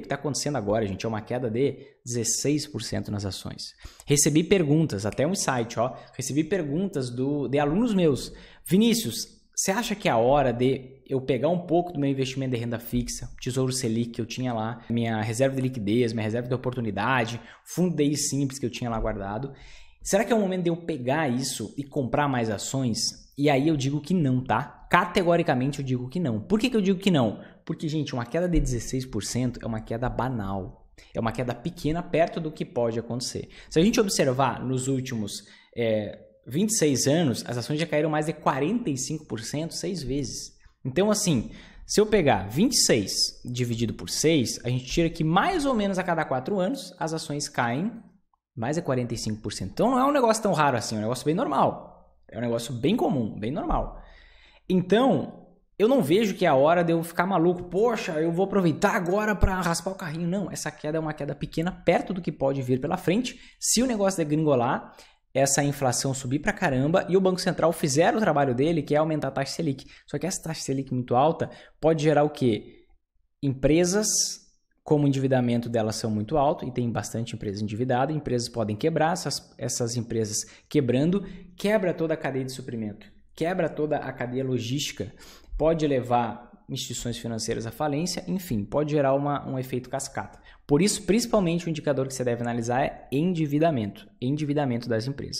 que está acontecendo agora, gente, é uma queda de 16% nas ações. Recebi perguntas, até um site, ó. Recebi perguntas do, de alunos meus. Vinícius, você acha que é a hora de eu pegar um pouco do meu investimento de renda fixa, Tesouro Selic que eu tinha lá, minha reserva de liquidez, minha reserva de oportunidade, fundo DI simples que eu tinha lá guardado. Será que é o momento de eu pegar isso e comprar mais ações? E aí eu digo que não, tá? Categoricamente eu digo que não. Por que, que eu digo que não? Porque, gente, uma queda de 16% é uma queda banal. É uma queda pequena perto do que pode acontecer. Se a gente observar nos últimos é, 26 anos, as ações já caíram mais de 45% seis vezes. Então, assim, se eu pegar 26 dividido por 6, a gente tira que mais ou menos a cada 4 anos as ações caem mais de 45%. Então, não é um negócio tão raro assim, é um negócio bem normal. É um negócio bem comum, bem normal. Então, eu não vejo que é a hora de eu ficar maluco. Poxa, eu vou aproveitar agora para raspar o carrinho. Não, essa queda é uma queda pequena, perto do que pode vir pela frente. Se o negócio degringolar, essa inflação subir para caramba e o Banco Central fizer o trabalho dele, que é aumentar a taxa Selic. Só que essa taxa Selic muito alta pode gerar o quê? Empresas, como o endividamento delas são muito alto, e tem bastante empresa endividada, empresas podem quebrar, essas, essas empresas quebrando, quebra toda a cadeia de suprimento, quebra toda a cadeia logística pode levar instituições financeiras à falência, enfim, pode gerar uma, um efeito cascata. Por isso, principalmente, o indicador que você deve analisar é endividamento, endividamento das empresas.